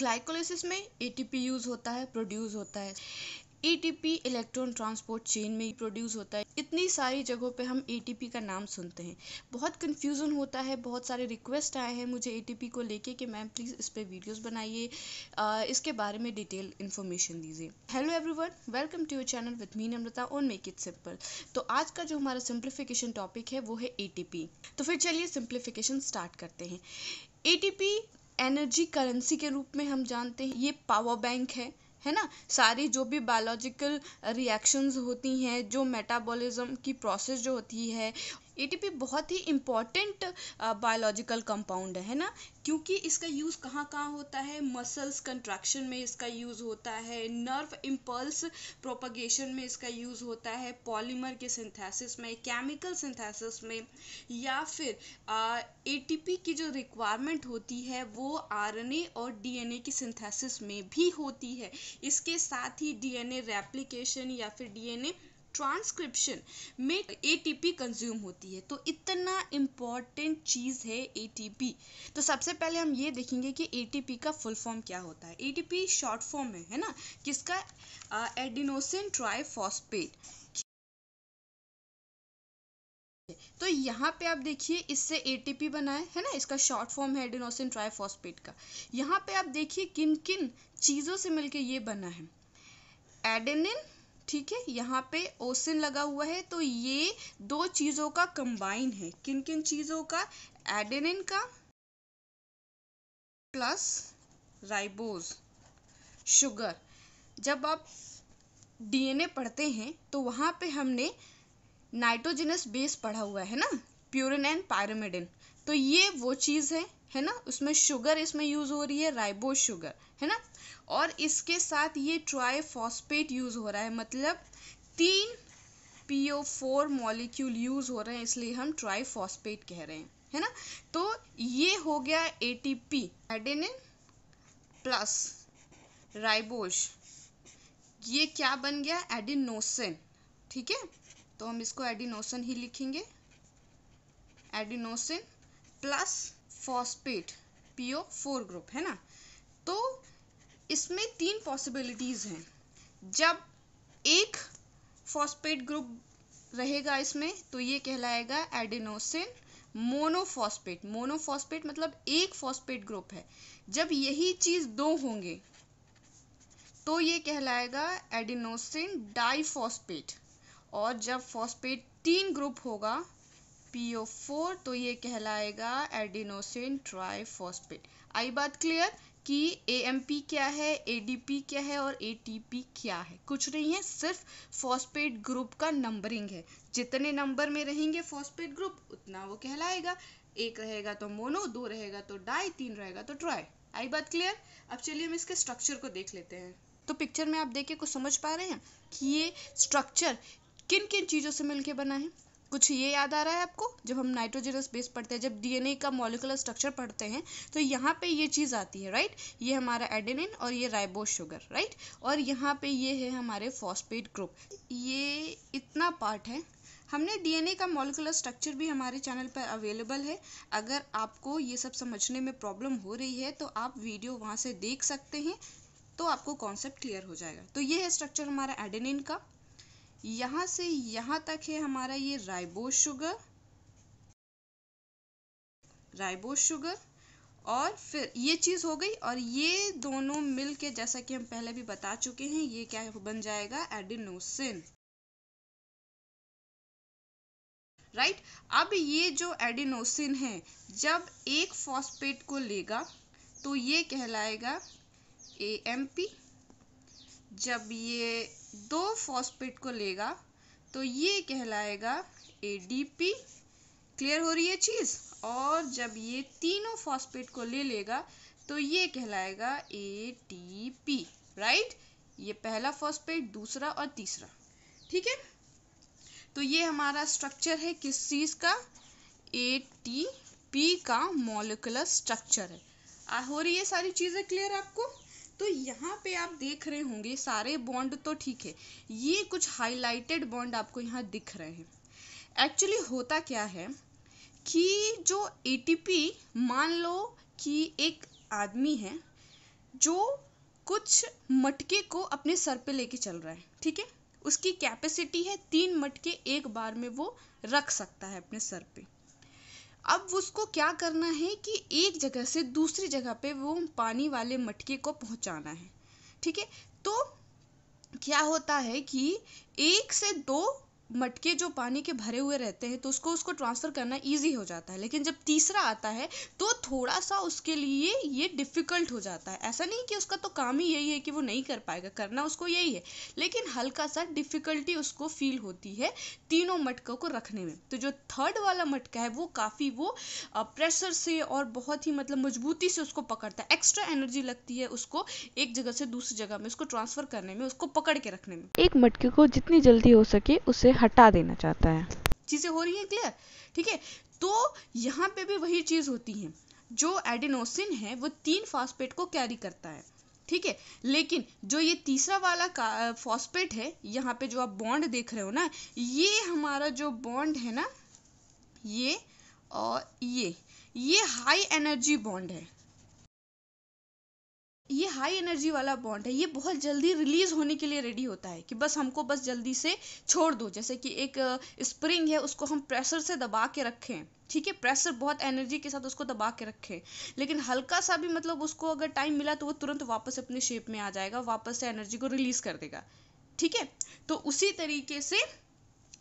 glycolysis में ATP use होता है प्रोड्यूस होता है एटीपी इलेक्ट्रॉन ट्रांसपोर्ट चेन में प्रोड्यूस होता है इतनी सारी जगहों पे हम एटीपी का नाम सुनते हैं बहुत कन्फ्यूज़न होता है बहुत सारे रिक्वेस्ट आए हैं मुझे एटीपी को लेके कि मैम प्लीज़ इस पर वीडियोज़ बनाइए इसके बारे में डिटेल इन्फॉर्मेशन दीजिए hello everyone welcome to your channel with me Namrata on make it simple तो आज का जो हमारा सिंप्लीफिकेशन टॉपिक है वो है ए तो फिर चलिए सिंप्लीफिकेशन स्टार्ट करते हैं ए एनर्जी करेंसी के रूप में हम जानते हैं ये पावर बैंक है है ना सारी जो भी बायोलॉजिकल रिएक्शंस होती हैं जो मेटाबॉलिज्म की प्रोसेस जो होती है एटीपी बहुत ही इम्पॉर्टेंट बायोलॉजिकल कंपाउंड है ना क्योंकि इसका यूज़ कहाँ कहाँ होता है मसल्स कंट्रैक्शन में इसका यूज़ होता है नर्व इम्पल्स प्रोपगेशन में इसका यूज़ होता है पॉलीमर के सिंथेसिस में केमिकल सिंथेसिस में या फिर ए की जो रिक्वायरमेंट होती है वो आर और डी की सिंथेसिस में भी होती है इसके साथ ही डी एन या फिर डी ट्रांसक्रिप्शन में एटीपी कंज्यूम होती है तो इतना इम्पॉर्टेंट चीज़ है एटीपी तो सबसे पहले हम ये देखेंगे कि एटीपी का फुल फॉर्म क्या होता है एटीपी शॉर्ट फॉर्म में है ना किसका एडिनोसिन ट्राइफॉस्पेट तो यहाँ पे आप देखिए इससे एटीपी बना है है ना इसका शॉर्ट फॉर्म है एडिनोसिन ट्राइफॉस्पेट का यहाँ पे आप देखिए किन किन चीज़ों से मिलके ये बना है एडेनिन ठीक है यहाँ पे ओसिन लगा हुआ है तो ये दो चीज़ों का कंबाइन है किन किन चीज़ों का एडेनिन का प्लस राइबोज शुगर जब आप डीएनए पढ़ते हैं तो वहाँ पे हमने नाइट्रोजिनस बेस पढ़ा हुआ है ना प्यूरिन एंड पायरामिडिन तो ये वो चीज़ है है ना उसमें शुगर इसमें यूज़ हो रही है राइबो शुगर है ना और इसके साथ ये ट्राईफॉस्पेट यूज़ हो रहा है मतलब तीन P O four molecule use हो रहे हैं इसलिए हम ट्राईफॉस्पेट कह रहे हैं है ना तो ये हो गया A T P adenine plus ribose ये क्या बन गया एडिनोसिन ठीक है तो हम इसको एडिनोसिन ही लिखेंगे adenosine plus phosphate PO four group है ना तो इसमें तीन पॉसिबिलिटीज़ हैं जब एक फॉस्पेट ग्रुप रहेगा इसमें तो ये कहलाएगा एडिनोसिन मोनोफॉस्पेट मोनोफॉस्पेट मतलब एक फॉस्पेट ग्रुप है जब यही चीज़ दो होंगे तो ये कहलाएगा एडिनोसिन डाइफॉस्पेट और जब फॉस्पेट तीन ग्रुप होगा PO4 तो ये कहलाएगा एडिनोसिन ट्राइफॉस्फेट आई बात क्लियर कि ए क्या है ADP क्या है और ए क्या है कुछ नहीं है सिर्फ फॉस्फेट ग्रुप का नंबरिंग है जितने नंबर में रहेंगे फॉस्फेट ग्रुप उतना वो कहलाएगा एक रहेगा तो मोनो दो रहेगा तो डाई तीन रहेगा तो ट्राई आई बात क्लियर अब चलिए हम इसके स्ट्रक्चर को देख लेते हैं तो पिक्चर में आप देख के कुछ समझ पा रहे हैं कि ये स्ट्रक्चर किन किन चीज़ों से मिलकर बना है कुछ ये याद आ रहा है आपको जब हम नाइट्रोजनस बेस पढ़ते हैं जब डीएनए का मॉलिकुलर स्ट्रक्चर पढ़ते हैं तो यहाँ पे ये चीज़ आती है राइट ये हमारा एडेनिन और ये राइबो शुगर राइट और यहाँ पे ये है हमारे फॉस्पेट ग्रुप ये इतना पार्ट है हमने डीएनए का मॉलिकुलर स्ट्रक्चर भी हमारे चैनल पर अवेलेबल है अगर आपको ये सब समझने में प्रॉब्लम हो रही है तो आप वीडियो वहाँ से देख सकते हैं तो आपको कॉन्सेप्ट क्लियर हो जाएगा तो ये है स्ट्रक्चर हमारा एडेनिन का यहाँ से यहाँ तक है हमारा ये राइबोस शुगर राइबोस शुगर और फिर ये चीज़ हो गई और ये दोनों मिल के जैसा कि हम पहले भी बता चुके हैं ये क्या बन जाएगा एडिनोसिन राइट अब ये जो एडिनोसिन है जब एक फॉस्फेट को लेगा तो ये कहलाएगा ए एम पी जब ये दो फॉस्पेट को लेगा तो ये कहलाएगा एडीपी क्लियर हो रही है चीज़ और जब ये तीनों फॉस्पेट को ले लेगा तो ये कहलाएगा एटीपी राइट ये पहला फॉस्पेट दूसरा और तीसरा ठीक है तो ये हमारा स्ट्रक्चर है किस चीज़ का एटीपी का मोलिकुलर स्ट्रक्चर है आ, हो रही है सारी चीज़ें क्लियर आपको तो यहाँ पे आप देख रहे होंगे सारे बॉन्ड तो ठीक है ये कुछ हाईलाइटेड बॉन्ड आपको यहाँ दिख रहे हैं एक्चुअली होता क्या है कि जो ए मान लो कि एक आदमी है जो कुछ मटके को अपने सर पे लेके चल रहा है ठीक है उसकी कैपेसिटी है तीन मटके एक बार में वो रख सकता है अपने सर पे अब उसको क्या करना है कि एक जगह से दूसरी जगह पे वो पानी वाले मटके को पहुंचाना है ठीक है तो क्या होता है कि एक से दो मटके जो पानी के भरे हुए रहते हैं तो उसको उसको ट्रांसफ़र करना ईजी हो जाता है लेकिन जब तीसरा आता है तो थोड़ा सा उसके लिए ये डिफ़िकल्ट हो जाता है ऐसा नहीं कि उसका तो काम ही यही है कि वो नहीं कर पाएगा करना उसको यही है लेकिन हल्का सा डिफ़िकल्टी उसको फील होती है तीनों मटकों को रखने में तो जो थर्ड वाला मटका है वो काफ़ी वो प्रेशर से और बहुत ही मतलब मजबूती से उसको पकड़ता है एक्स्ट्रा एनर्जी लगती है उसको एक जगह से दूसरी जगह में उसको ट्रांसफ़र करने में उसको पकड़ के रखने में एक मटके को जितनी जल्दी हो सके उसे हटा देना चाहता है चीज़ें हो रही है क्लियर ठीक है तो यहाँ पे भी वही चीज़ होती है जो एडिनोसिन है वो तीन फॉस्पेट को कैरी करता है ठीक है लेकिन जो ये तीसरा वाला फॉस्पेट है यहाँ पे जो आप बॉन्ड देख रहे हो ना ये हमारा जो बॉन्ड है ना ये और ये ये हाई एनर्जी बॉन्ड है ये हाई एनर्जी वाला बॉन्ड है ये बहुत जल्दी रिलीज होने के लिए रेडी होता है कि बस हमको बस जल्दी से छोड़ दो जैसे कि एक स्प्रिंग uh, है उसको हम प्रेशर से दबा के रखें ठीक है प्रेशर बहुत एनर्जी के साथ उसको दबा के रखें लेकिन हल्का सा भी मतलब उसको अगर टाइम मिला तो वो तुरंत वापस अपने शेप में आ जाएगा वापस से एनर्जी को रिलीज कर देगा ठीक है तो उसी तरीके से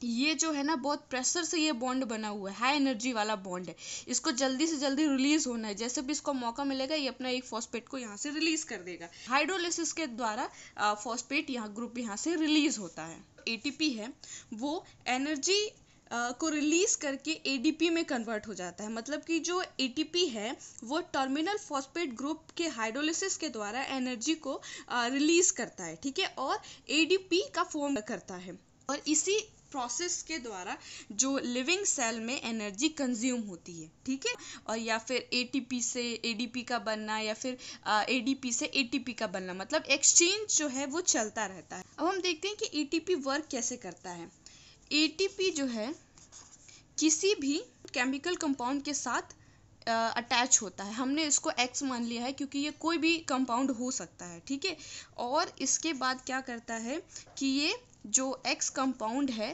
ये जो है ना बहुत प्रेशर से ये बॉन्ड बना हुआ है हाई एनर्जी वाला बॉन्ड है इसको जल्दी से जल्दी रिलीज होना है जैसे भी इसको मौका मिलेगा ये अपना एक फॉस्पेट को यहाँ से रिलीज कर देगा हाइड्रोलिसिस के द्वारा फॉस्पेट यहाँ ग्रुप यहाँ से रिलीज होता है ए है वो एनर्जी को रिलीज करके ए में कन्वर्ट हो जाता है मतलब कि जो ए है वो टर्मिनल फॉस्पेट ग्रुप के हाइड्रोलिसिस के द्वारा एनर्जी को रिलीज करता है ठीक है और ए का फॉर्म करता है और इसी प्रोसेस के द्वारा जो लिविंग सेल में एनर्जी कंज्यूम होती है ठीक है और या फिर एटीपी से एडीपी का बनना या फिर एडीपी से एटीपी का बनना मतलब एक्सचेंज जो है वो चलता रहता है अब हम देखते हैं कि एटीपी वर्क कैसे करता है एटीपी जो है किसी भी केमिकल कंपाउंड के साथ अटैच होता है हमने इसको एक्स मान लिया है क्योंकि ये कोई भी कंपाउंड हो सकता है ठीक है और इसके बाद क्या करता है कि ये जो एक्स कंपाउंड है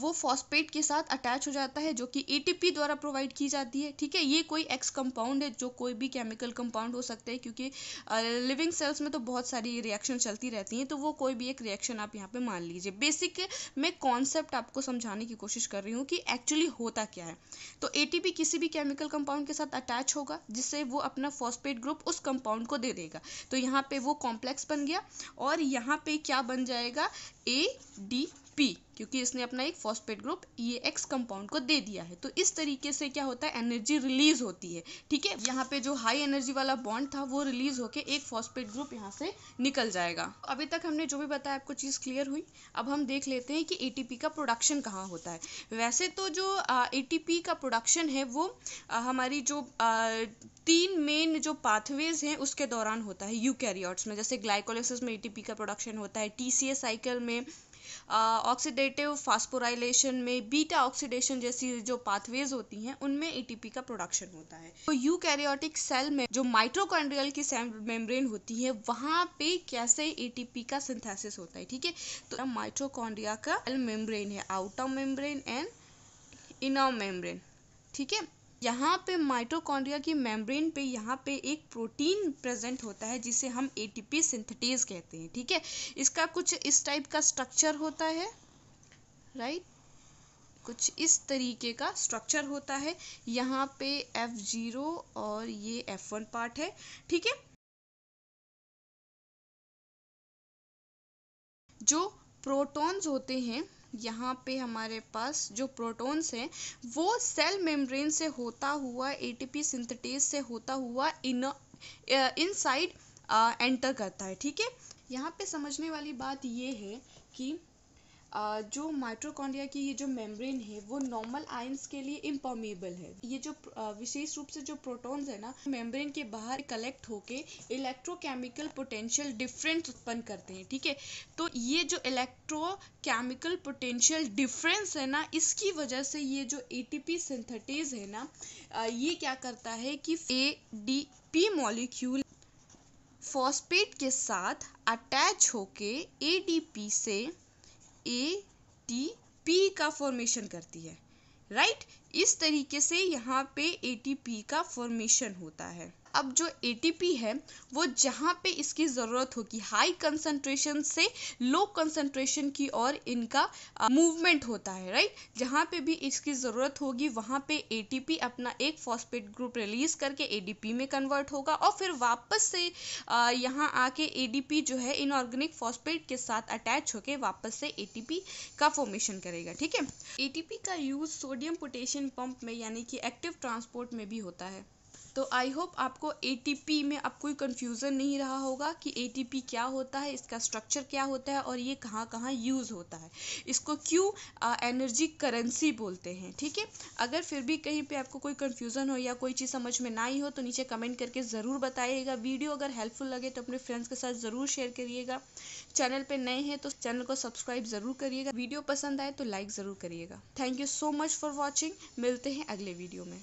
वो फॉस्पेट के साथ अटैच हो जाता है जो कि एटीपी द्वारा प्रोवाइड की जाती है ठीक है ये कोई एक्स कंपाउंड है जो कोई भी केमिकल कंपाउंड हो सकता है क्योंकि लिविंग सेल्स में तो बहुत सारी रिएक्शन चलती रहती हैं तो वो कोई भी एक रिएक्शन आप यहाँ पर मान लीजिए बेसिक मैं कॉन्सेप्ट आपको समझाने की कोशिश कर रही हूँ कि एक्चुअली होता क्या है तो ए किसी भी केमिकल कंपाउंड के साथ अटैच होगा जिससे वो अपना फॉस्पेट ग्रुप उस कंपाउंड को दे देगा तो यहाँ पे वो कॉम्प्लेक्स बन गया और यहाँ पे क्या बन जाएगा ए डी पी क्योंकि इसने अपना एक phosphate group E X compound को दे दिया है तो इस तरीके से क्या होता है एनर्जी रिलीज होती है ठीक है यहाँ पे जो हाई एनर्जी वाला बॉन्ड था वो रिलीज होके एक फॉस्पेट ग्रुप यहाँ से निकल जाएगा अभी तक हमने जो भी बताया आपको चीज़ क्लियर हुई अब हम देख लेते हैं कि ए का प्रोडक्शन कहाँ होता है वैसे तो जो ए का प्रोडक्शन है वो आ, हमारी जो आ, तीन मेन जो पाथवेज हैं उसके दौरान होता है यू में जैसे ग्लाइकोलिस में ए का प्रोडक्शन होता है टी साइकिल में ऑक्सीडेटिव फास्पोराइलेशन में बीटा ऑक्सीडेशन जैसी जो पाथवेज होती हैं उनमें एटीपी का प्रोडक्शन होता है तो यू कैरियोटिक सेल में जो माइट्रोकॉन्ड्रियल की मेम्ब्रेन होती है वहाँ पे कैसे एटीपी का सिंथेसिस होता है ठीक है तो माइट्रोकॉन्ड्रिया का मेम्ब्रेन है outer membrane and inner membrane ठीक है यहाँ पे माइटोकॉन्ड्रिया की मेम्ब्रेन पे यहाँ पे एक प्रोटीन प्रेजेंट होता है जिसे हम एटीपी सिंथेटेज कहते हैं ठीक है इसका कुछ इस टाइप का स्ट्रक्चर होता है राइट कुछ इस तरीके का स्ट्रक्चर होता है यहाँ पे एफ जीरो और ये एफ वन पार्ट है ठीक है जो प्रोटॉन्स होते हैं यहाँ पे हमारे पास जो प्रोटॉन्स हैं वो सेल मेम्ब्रेन से होता हुआ एटीपी सिंथेटिस से होता हुआ इन इनसाइड एंटर करता है ठीक है यहाँ पे समझने वाली बात ये है कि जो माइट्रोकॉन्डिया की ये जो मेम्ब्रेन है वो नॉर्मल आयंस के लिए इम्पॉमेबल है ये जो विशेष रूप से जो प्रोटॉन्स है ना मेम्ब्रेन के बाहर कलेक्ट होके इलेक्ट्रोकेमिकल पोटेंशियल डिफरेंस उत्पन्न करते हैं ठीक है तो ये जो इलेक्ट्रोकेमिकल पोटेंशियल डिफरेंस है ना इसकी वजह से ये जो ए सिंथेटिज है ना ये क्या करता है कि ए मॉलिक्यूल फॉस्पेट के साथ अटैच होके ए से ए टी पी का फॉर्मेशन करती है राइट इस तरीके से यहाँ पे ए टी पी का फॉर्मेशन होता है अब जो ए है वो जहाँ पे इसकी ज़रूरत होगी हाई कंसंट्रेशन से लो कंसंट्रेशन की ओर इनका मूवमेंट होता है राइट जहाँ पे भी इसकी ज़रूरत होगी वहाँ पे ए अपना एक फॉस्पेट ग्रुप रिलीज करके ए में कन्वर्ट होगा और फिर वापस से यहाँ आके ए जो है इनऑर्गेनिक फॉस्पेट के साथ अटैच होके वापस से ए का फॉर्मेशन करेगा ठीक है ए का यूज़ सोडियम पोटेशियम पंप में यानी कि एक्टिव ट्रांसपोर्ट में भी होता है तो आई होप आपको ए में अब कोई कन्फ्यूज़न नहीं रहा होगा कि ए क्या होता है इसका स्ट्रक्चर क्या होता है और ये कहाँ कहाँ यूज़ होता है इसको क्यों एनर्जी करेंसी बोलते हैं ठीक है अगर फिर भी कहीं पे आपको कोई कन्फ्यूज़न हो या कोई चीज़ समझ में ना आई हो तो नीचे कमेंट करके ज़रूर बताइएगा वीडियो अगर हेल्पफुल लगे तो अपने फ्रेंड्स के साथ ज़रूर शेयर करिएगा चैनल पर नए हैं तो चैनल को सब्सक्राइब ज़रूर करिएगा वीडियो पसंद आए तो लाइक ज़रूर करिएगा thank you so much for watching मिलते हैं अगले वीडियो में